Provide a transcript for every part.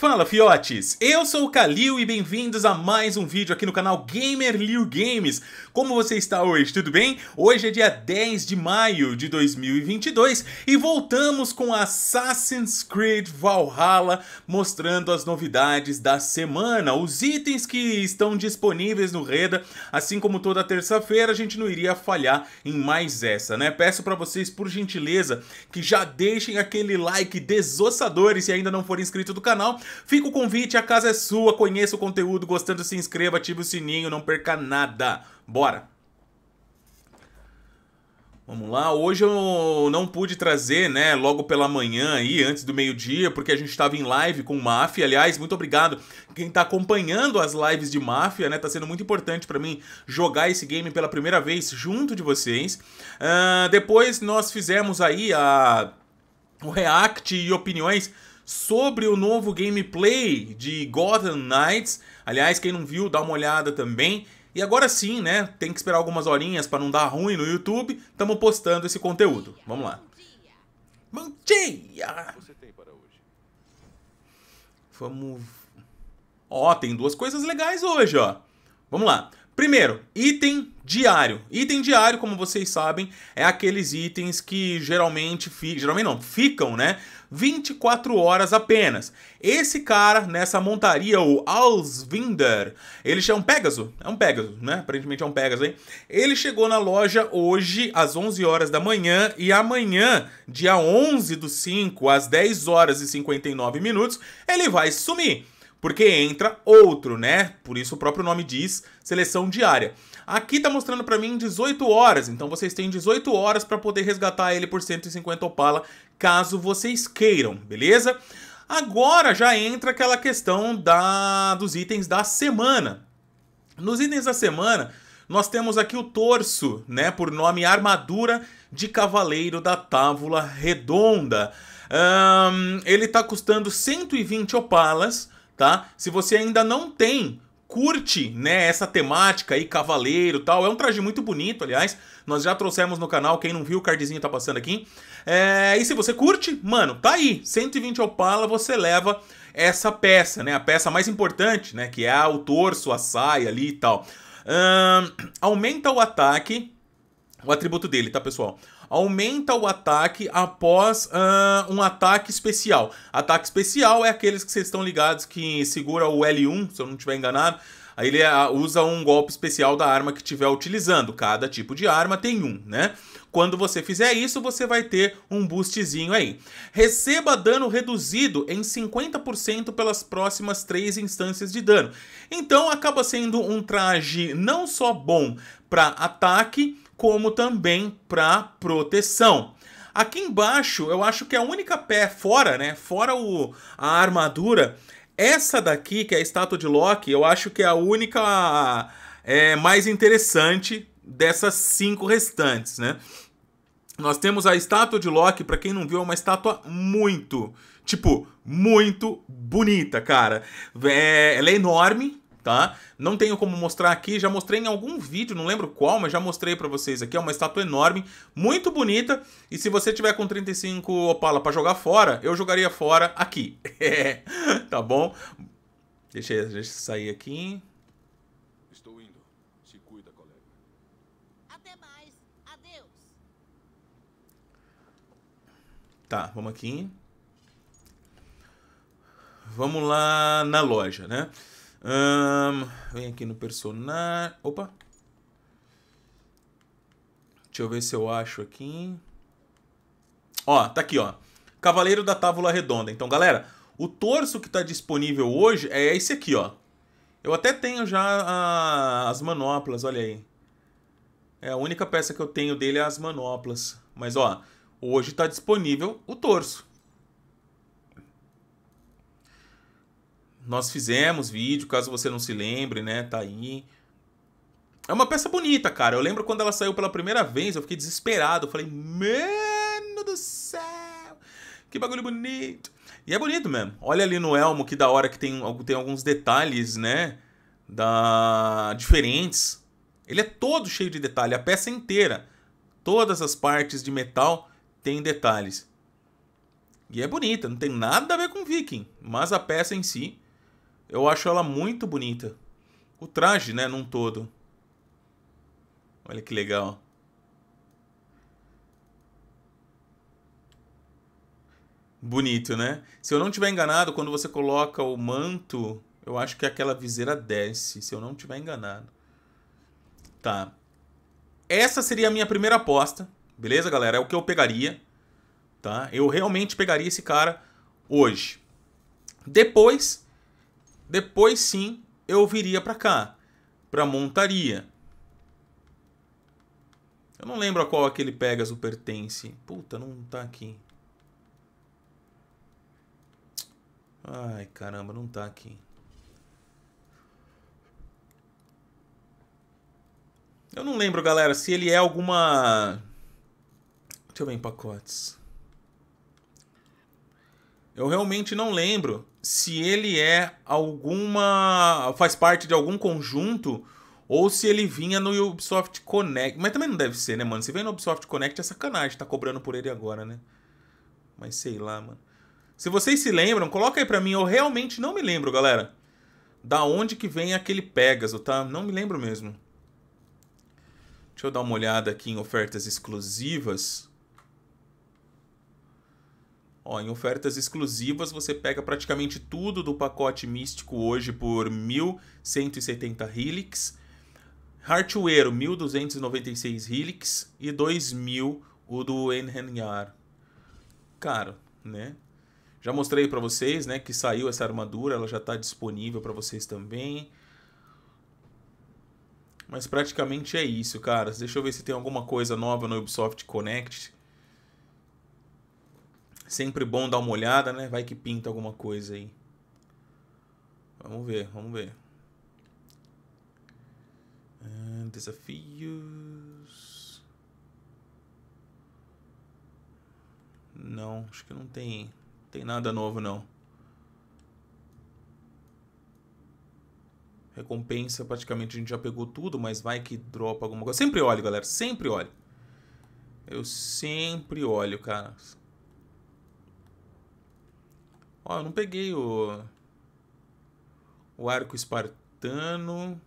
Fala fiotes, eu sou o Kalil e bem-vindos a mais um vídeo aqui no canal Gamer Liu Games. Como você está hoje, tudo bem? Hoje é dia 10 de maio de 2022 e voltamos com Assassin's Creed Valhalla mostrando as novidades da semana, os itens que estão disponíveis no Reda, assim como toda terça-feira a gente não iria falhar em mais essa, né? Peço para vocês, por gentileza, que já deixem aquele like desossador e se ainda não for inscrito do canal, Fica o convite, a casa é sua, conheça o conteúdo, gostando se inscreva, ative o sininho, não perca nada. Bora! Vamos lá, hoje eu não pude trazer, né, logo pela manhã aí, antes do meio-dia, porque a gente estava em live com Máfia. Aliás, muito obrigado quem está acompanhando as lives de Máfia, né? Tá sendo muito importante para mim jogar esse game pela primeira vez junto de vocês. Uh, depois nós fizemos aí a, o react e opiniões sobre o novo gameplay de Gotham Knights. Aliás, quem não viu, dá uma olhada também. E agora sim, né? Tem que esperar algumas horinhas para não dar ruim no YouTube. Estamos postando esse conteúdo. Vamos lá. Bom dia! Você tem para hoje? Vamos... Ó, tem duas coisas legais hoje, ó. Vamos lá. Primeiro, item diário. Item diário, como vocês sabem, é aqueles itens que geralmente, fi... geralmente não, ficam, né? 24 horas apenas. Esse cara, nessa montaria, o Alsvinder, ele é um Pegasus, é um Pegasus, né? Aparentemente é um Pegasus, Ele chegou na loja hoje às 11 horas da manhã e amanhã, dia 11 do 5, às 10 horas e 59 minutos, ele vai sumir porque entra outro, né? Por isso o próprio nome diz seleção diária. Aqui tá mostrando para mim 18 horas, então vocês têm 18 horas para poder resgatar ele por 150 Opala, caso vocês queiram, beleza? Agora já entra aquela questão da dos itens da semana. Nos itens da semana, nós temos aqui o torso, né, por nome Armadura de Cavaleiro da Távola Redonda. Um, ele tá custando 120 opalas, tá? Se você ainda não tem, curte, né, essa temática aí, cavaleiro tal. É um traje muito bonito, aliás. Nós já trouxemos no canal, quem não viu, o cardzinho tá passando aqui. É, e se você curte, mano, tá aí. 120 Opala, você leva essa peça, né? A peça mais importante, né? Que é o torso, a saia ali e tal. aumenta o ataque, o atributo dele, tá, pessoal? aumenta o ataque após uh, um ataque especial. Ataque especial é aqueles que vocês estão ligados que segura o L1, se eu não estiver enganado. Aí ele ah, usa um golpe especial da arma que estiver utilizando. Cada tipo de arma tem um, né? Quando você fizer isso, você vai ter um boostzinho aí. Receba dano reduzido em 50% pelas próximas três instâncias de dano. Então acaba sendo um traje não só bom para ataque, como também para proteção. Aqui embaixo, eu acho que a única pé fora, né? Fora o, a armadura, essa daqui, que é a estátua de Loki, eu acho que é a única é, mais interessante dessas cinco restantes, né? Nós temos a estátua de Loki, para quem não viu, é uma estátua muito, tipo, muito bonita, cara. É, ela é enorme, tá? Não tenho como mostrar aqui, já mostrei em algum vídeo, não lembro qual, mas já mostrei para vocês aqui. É uma estátua enorme, muito bonita, e se você tiver com 35 Opala para jogar fora, eu jogaria fora aqui, tá bom? Deixa eu, deixa eu sair aqui. Estou indo. Se cuida, colega. Até mais. Adeus. Tá, vamos aqui. Vamos lá na loja, né? Um, vem aqui no personagem. Opa! Deixa eu ver se eu acho aqui. Ó, tá aqui, ó. Cavaleiro da Távola Redonda. Então, galera, o torso que tá disponível hoje é esse aqui, ó. Eu até tenho já a... as manoplas, olha aí. É a única peça que eu tenho dele é as manoplas. Mas, ó, hoje tá disponível o torso. Nós fizemos vídeo, caso você não se lembre, né? Tá aí. É uma peça bonita, cara. Eu lembro quando ela saiu pela primeira vez, eu fiquei desesperado. Eu falei, mano do céu, que bagulho bonito. E é bonito mesmo. Olha ali no Elmo, que da hora que tem, tem alguns detalhes, né? Da... Diferentes. Ele é todo cheio de detalhe, a peça inteira. Todas as partes de metal têm detalhes. E é bonita, não tem nada a ver com Viking, mas a peça em si eu acho ela muito bonita. O traje, né, num todo. Olha que legal. Bonito, né? Se eu não tiver enganado, quando você coloca o manto, eu acho que aquela viseira desce, se eu não tiver enganado. Tá. Essa seria a minha primeira aposta, beleza, galera? É o que eu pegaria, tá? Eu realmente pegaria esse cara hoje. Depois, depois sim, eu viria para cá, para montaria. Eu não lembro a qual aquele Pegasus pertence. Puta, não tá aqui. Ai, caramba, não tá aqui. Eu não lembro, galera, se ele é alguma... Deixa eu ver em pacotes. Eu realmente não lembro se ele é alguma. faz parte de algum conjunto ou se ele vinha no Ubisoft Connect. Mas também não deve ser, né, mano? Se vem no Ubisoft Connect é sacanagem, tá cobrando por ele agora, né? Mas sei lá, mano. Se vocês se lembram, coloca aí pra mim. Eu realmente não me lembro, galera. Da onde que vem aquele Pegasus, tá? Não me lembro mesmo. Deixa eu dar uma olhada aqui em ofertas exclusivas. Ó, em ofertas exclusivas você pega praticamente tudo do pacote místico hoje por 1.170 Helix, Hartware 1.296 Helix e 2.000 o do Enhenyar. Caro, né? Já mostrei para vocês, né, que saiu essa armadura, ela já está disponível para vocês também. Mas praticamente é isso, caras. Deixa eu ver se tem alguma coisa nova no Ubisoft Connect Sempre bom dar uma olhada, né? Vai que pinta alguma coisa aí. Vamos ver, vamos ver. Ah, desafios. Não, acho que não tem, tem nada novo não. Recompensa, praticamente a gente já pegou tudo, mas vai que dropa alguma coisa. Sempre olho, galera, sempre olho. Eu sempre olho, cara. Ó, eu não peguei o... O arco espartano.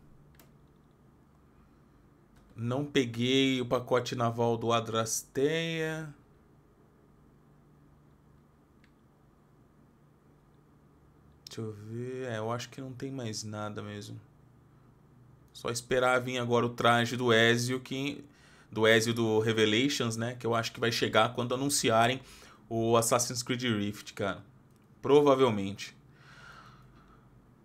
Não peguei o pacote naval do Adrasteia. Deixa eu ver. É, eu acho que não tem mais nada mesmo. Só esperar vir agora o traje do Ezio que do Ezio do Revelations, né, que eu acho que vai chegar quando anunciarem o Assassin's Creed Rift, cara. Provavelmente.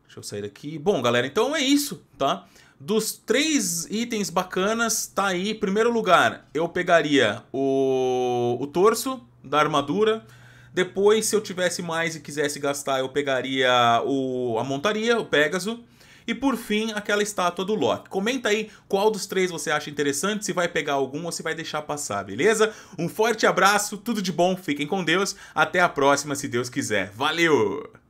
Deixa eu sair daqui. Bom, galera, então é isso, tá? Dos três itens bacanas, tá aí. Primeiro lugar, eu pegaria o, o torso da armadura. Depois, se eu tivesse mais e quisesse gastar, eu pegaria o, a montaria, o Pegasus. E por fim, aquela estátua do Loki. Comenta aí qual dos três você acha interessante, se vai pegar algum ou se vai deixar passar, beleza? Um forte abraço, tudo de bom, fiquem com Deus, até a próxima se Deus quiser. Valeu!